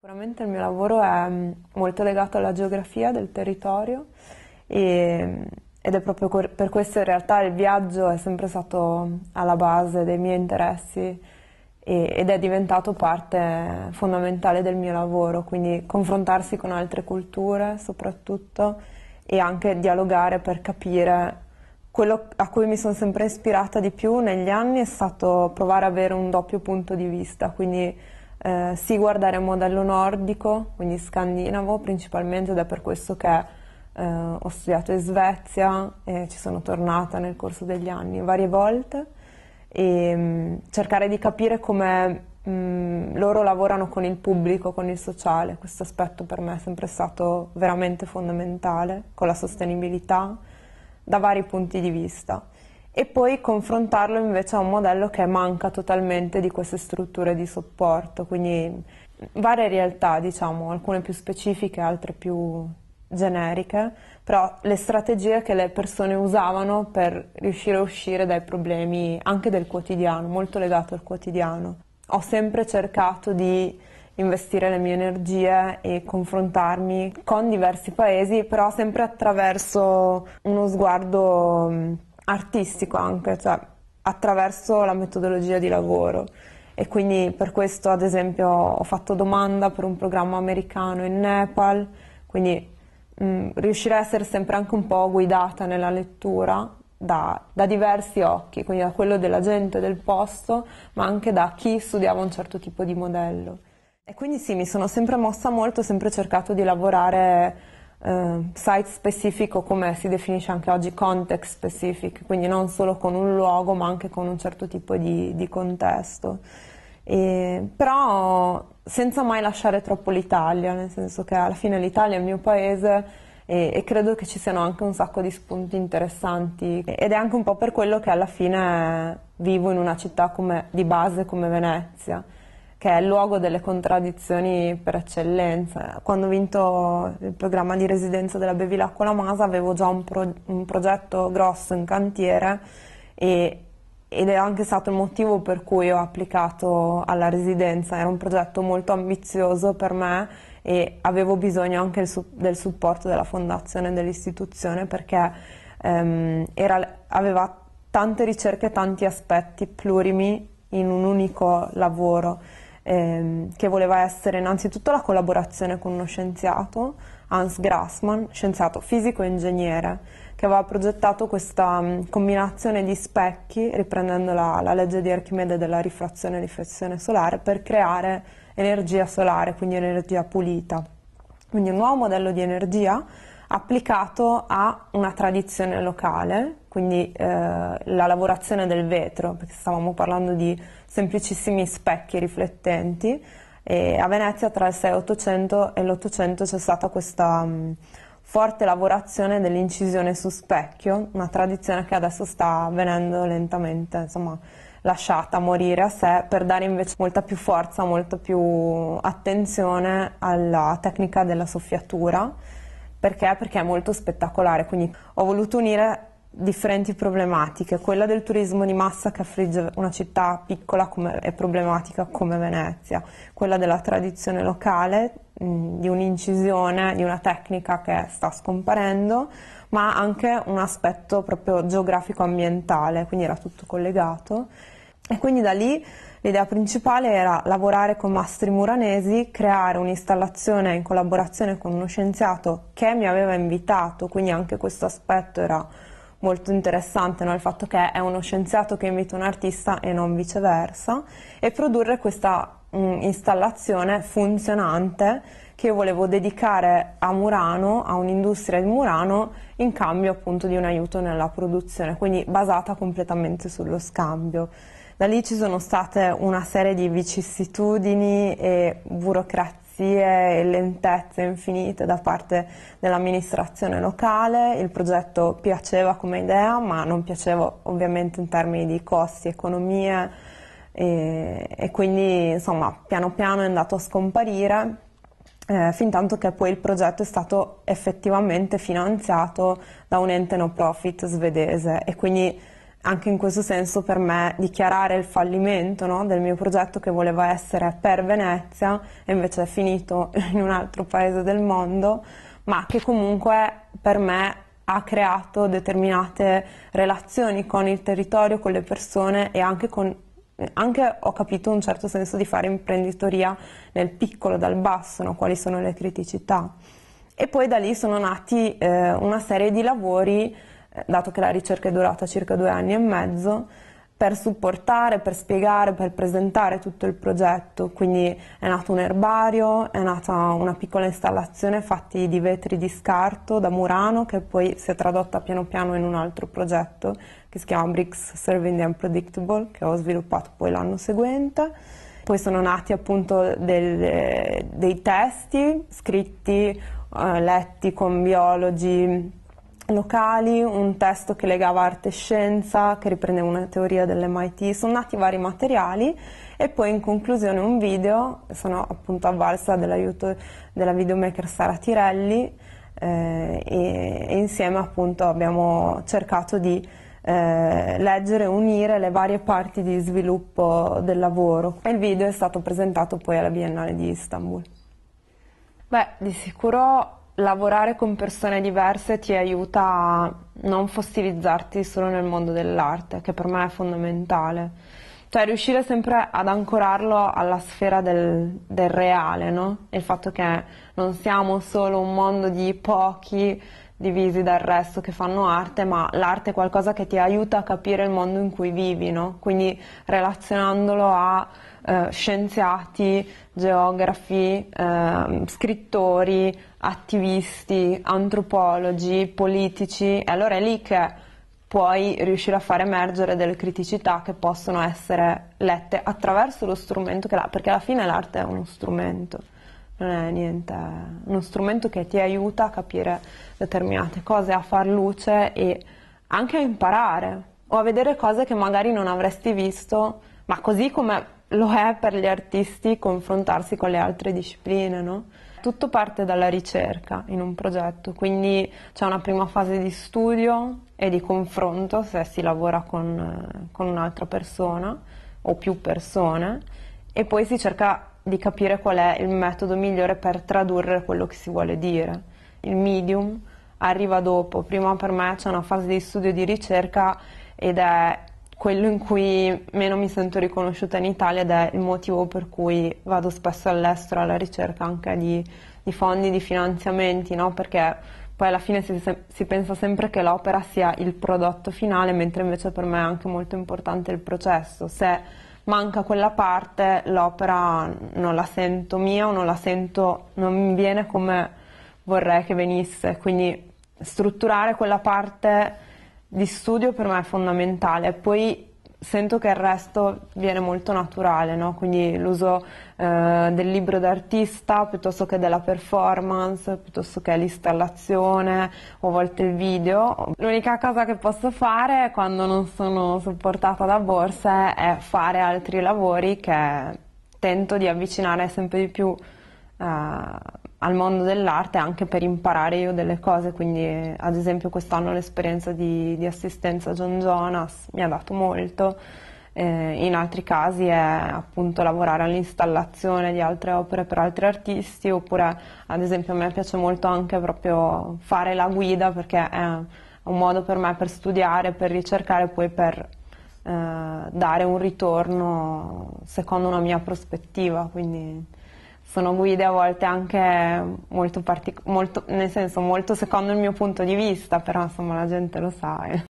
Sicuramente il mio lavoro è mm, molto legato alla geografia del territorio e, ed è proprio per questo in realtà il viaggio è sempre stato mm, alla base dei miei interessi e, ed è diventato parte fondamentale del mio lavoro, quindi confrontarsi con altre culture soprattutto e anche dialogare per capire quello a cui mi sono sempre ispirata di più negli anni è stato provare ad avere un doppio punto di vista, quindi eh, sì guardare un modello nordico, quindi scandinavo principalmente ed è per questo che eh, ho studiato in Svezia e ci sono tornata nel corso degli anni varie volte e mh, mm, cercare di capire come mh, mm, loro lavorano con il pubblico, con il sociale, questo aspetto per me è sempre stato veramente fondamentale con la sostenibilità da vari punti di vista e poi confrontarlo invece a un modello che manca totalmente di queste strutture di supporto, quindi varie realtà, diciamo, alcune più specifiche, altre più generiche, però le strategie che le persone usavano per riuscire a uscire dai problemi anche del quotidiano, molto legato al quotidiano. Ho sempre cercato di investire le mie energie e confrontarmi con diversi paesi, però sempre attraverso uno sguardo artistico anche, cioè attraverso la metodologia di lavoro. E quindi per questo, ad esempio, ho fatto domanda per un programma americano in Nepal, quindi mh, mm, riuscirei a essere sempre anche un po' guidata nella lettura da, da, diversi occhi, quindi da quello della gente del posto, ma anche da chi studiava un certo tipo di modello. E quindi sì, mi sono sempre mossa molto, ho sempre cercato di lavorare eh, site specific o come si definisce anche oggi context specific, quindi non solo con un luogo ma anche con un certo tipo di, di contesto. E, però senza mai lasciare troppo l'Italia, nel senso che alla fine l'Italia è il mio paese e, e, credo che ci siano anche un sacco di spunti interessanti ed è anche un po' per quello che alla fine vivo in una città come, di base come Venezia che è il luogo delle contraddizioni per eccellenza. Quando ho vinto il programma di residenza della Bevilacqua La Masa avevo già un, pro, un, progetto grosso in cantiere e, ed è anche stato il motivo per cui ho applicato alla residenza. Era un progetto molto ambizioso per me e avevo bisogno anche il, del supporto della fondazione e dell'istituzione perché ehm, era, aveva tante ricerche e tanti aspetti plurimi in un unico lavoro ehm, che voleva essere innanzitutto la collaborazione con uno scienziato, Hans Grassmann, scienziato fisico e ingegnere, che aveva progettato questa mm, combinazione di specchi, riprendendo la, la legge di Archimede della rifrazione e riflessione solare, per creare energia solare, quindi energia pulita. Quindi un nuovo modello di energia applicato a una tradizione locale, quindi eh, la lavorazione del vetro, perché stavamo parlando di semplicissimi specchi riflettenti e a Venezia tra il 600 e l'800 c'è stata questa mh, mm, forte lavorazione dell'incisione su specchio, una tradizione che adesso sta venendo lentamente, insomma, lasciata morire a sé per dare invece molta più forza, molta più attenzione alla tecnica della soffiatura perché? Perché è molto spettacolare, quindi ho voluto unire differenti problematiche. Quella del turismo di massa che affligge una città piccola come, e problematica come Venezia, quella della tradizione locale, mh, di un'incisione, di una tecnica che sta scomparendo, ma anche un aspetto proprio geografico-ambientale, quindi era tutto collegato. E quindi da lì L'idea principale era lavorare con mastri muranesi, creare un'installazione in collaborazione con uno scienziato che mi aveva invitato, quindi anche questo aspetto era molto interessante, no? il fatto che è uno scienziato che invita un artista e non viceversa, e produrre questa mh, mm, installazione funzionante che io volevo dedicare a Murano, a un'industria di Murano, in cambio appunto di un aiuto nella produzione, quindi basata completamente sullo scambio. Da lì ci sono state una serie di vicissitudini e burocrazie e lentezze infinite da parte dell'amministrazione locale, il progetto piaceva come idea ma non piaceva ovviamente in termini di costi, economie e, e quindi insomma piano piano è andato a scomparire eh, fin tanto che poi il progetto è stato effettivamente finanziato da un ente no profit svedese e quindi anche in questo senso per me dichiarare il fallimento no, del mio progetto che voleva essere per Venezia e invece è finito in un altro paese del mondo, ma che comunque per me ha creato determinate relazioni con il territorio, con le persone e anche con anche ho capito un certo senso di fare imprenditoria nel piccolo, dal basso, no? quali sono le criticità. E poi da lì sono nati eh, una serie di lavori eh, dato che la ricerca è durata circa due anni e mezzo, per supportare, per spiegare, per presentare tutto il progetto. Quindi è nato un erbario, è nata una piccola installazione fatta di vetri di scarto da Murano che poi si è tradotta piano piano in un altro progetto che si chiama Bricks Serving the Unpredictable che ho sviluppato poi l'anno seguente. Poi sono nati appunto del, dei testi scritti, eh, letti con biologi, locali, un testo che legava arte e scienza, che riprendeva una teoria dell'MIT, sono nati vari materiali e poi in conclusione un video, sono appunto avvalsa dell'aiuto della videomaker Sara Tirelli eh, e, e, insieme appunto abbiamo cercato di eh, leggere e unire le varie parti di sviluppo del lavoro. E il video è stato presentato poi alla Biennale di Istanbul. Beh, di sicuro lavorare con persone diverse ti aiuta a non fossilizzarti solo nel mondo dell'arte, che per me è fondamentale. Cioè riuscire sempre ad ancorarlo alla sfera del, del reale, no? Il fatto che non siamo solo un mondo di pochi divisi dal resto che fanno arte, ma l'arte è qualcosa che ti aiuta a capire il mondo in cui vivi, no? Quindi relazionandolo a eh, scienziati, geografi, eh, scrittori, attivisti, antropologi, politici. E allora è lì che puoi riuscire a far emergere delle criticità che possono essere lette attraverso lo strumento che l'ha, perché alla fine l'arte è uno strumento non è niente, è uno strumento che ti aiuta a capire determinate cose, a far luce e anche a imparare o a vedere cose che magari non avresti visto, ma così come lo è per gli artisti confrontarsi con le altre discipline, no? Tutto parte dalla ricerca in un progetto, quindi c'è una prima fase di studio e di confronto se si lavora con, con un'altra persona o più persone e poi si cerca di capire qual è il metodo migliore per tradurre quello che si vuole dire. Il medium arriva dopo, prima per me c'è una fase di studio e di ricerca ed è quello in cui meno mi sento riconosciuta in Italia ed è il motivo per cui vado spesso all'estero alla ricerca anche di, di fondi, di finanziamenti, no? perché poi alla fine si, si, pensa sempre che l'opera sia il prodotto finale, mentre invece per me è anche molto importante il processo. Se manca quella parte, l'opera non la sento mia o non la sento, non mi viene come vorrei che venisse. Quindi strutturare quella parte di studio per me è fondamentale, poi sento che il resto viene molto naturale, no? quindi l'uso eh, del libro d'artista piuttosto che della performance, piuttosto che l'installazione o a volte il video. L'unica cosa che posso fare quando non sono supportata da borse è fare altri lavori che tento di avvicinare sempre di più eh, al mondo dell'arte anche per imparare io delle cose, quindi ad esempio quest'anno l'esperienza di, di assistenza John Jonas mi ha dato molto, eh, in altri casi è appunto lavorare all'installazione di altre opere per altri artisti oppure ad esempio a me piace molto anche proprio fare la guida perché è un modo per me per studiare, per ricercare e poi per eh, dare un ritorno secondo una mia prospettiva. Quindi sono guide a volte anche molto particolari, nel senso molto secondo il mio punto di vista, però insomma la gente lo sa. Eh.